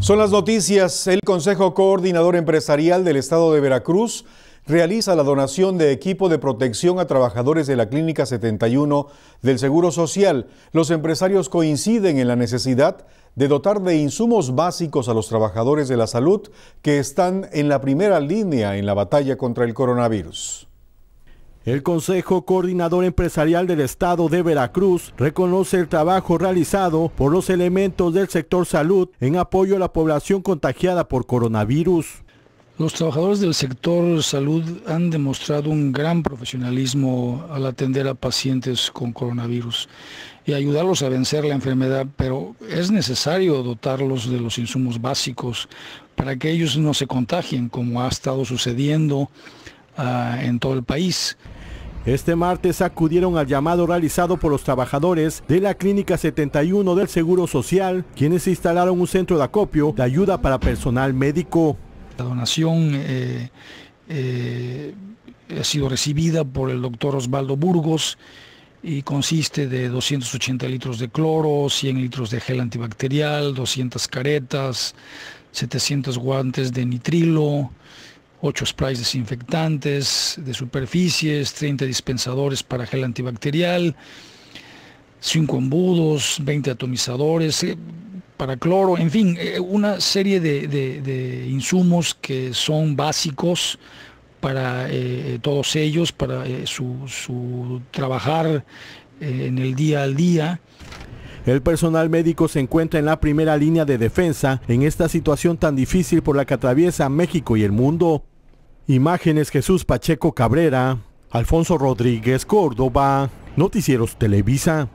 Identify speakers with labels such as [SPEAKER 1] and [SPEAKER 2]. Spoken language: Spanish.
[SPEAKER 1] Son las noticias. El Consejo Coordinador Empresarial del Estado de Veracruz realiza la donación de equipo de protección a trabajadores de la Clínica 71 del Seguro Social. Los empresarios coinciden en la necesidad de dotar de insumos básicos a los trabajadores de la salud que están en la primera línea en la batalla contra el coronavirus. El Consejo Coordinador Empresarial del Estado de
[SPEAKER 2] Veracruz reconoce el trabajo realizado por los elementos del sector salud en apoyo a la población contagiada por coronavirus.
[SPEAKER 3] Los trabajadores del sector salud han demostrado un gran profesionalismo al atender a pacientes con coronavirus y ayudarlos a vencer la enfermedad, pero es necesario dotarlos de los insumos básicos para que ellos no se contagien, como ha estado sucediendo ah, en todo el país. Este martes acudieron al llamado realizado por
[SPEAKER 2] los trabajadores de la Clínica 71 del Seguro Social, quienes instalaron un centro de
[SPEAKER 3] acopio de ayuda para personal médico. La donación eh, eh, ha sido recibida por el doctor Osvaldo Burgos y consiste de 280 litros de cloro, 100 litros de gel antibacterial, 200 caretas, 700 guantes de nitrilo, 8 sprays desinfectantes de superficies, 30 dispensadores para gel antibacterial, 5 embudos, 20 atomizadores eh, para cloro, en fin, eh, una serie de, insumos que son básicos para eh, todos ellos, para su, trabajar en el día al día.
[SPEAKER 2] El personal médico se encuentra en la primera línea de defensa en esta situación tan difícil por la que atraviesa México y el mundo. Imágenes Jesús Pacheco Cabrera, Alfonso Rodríguez Córdoba, Noticieros Televisa.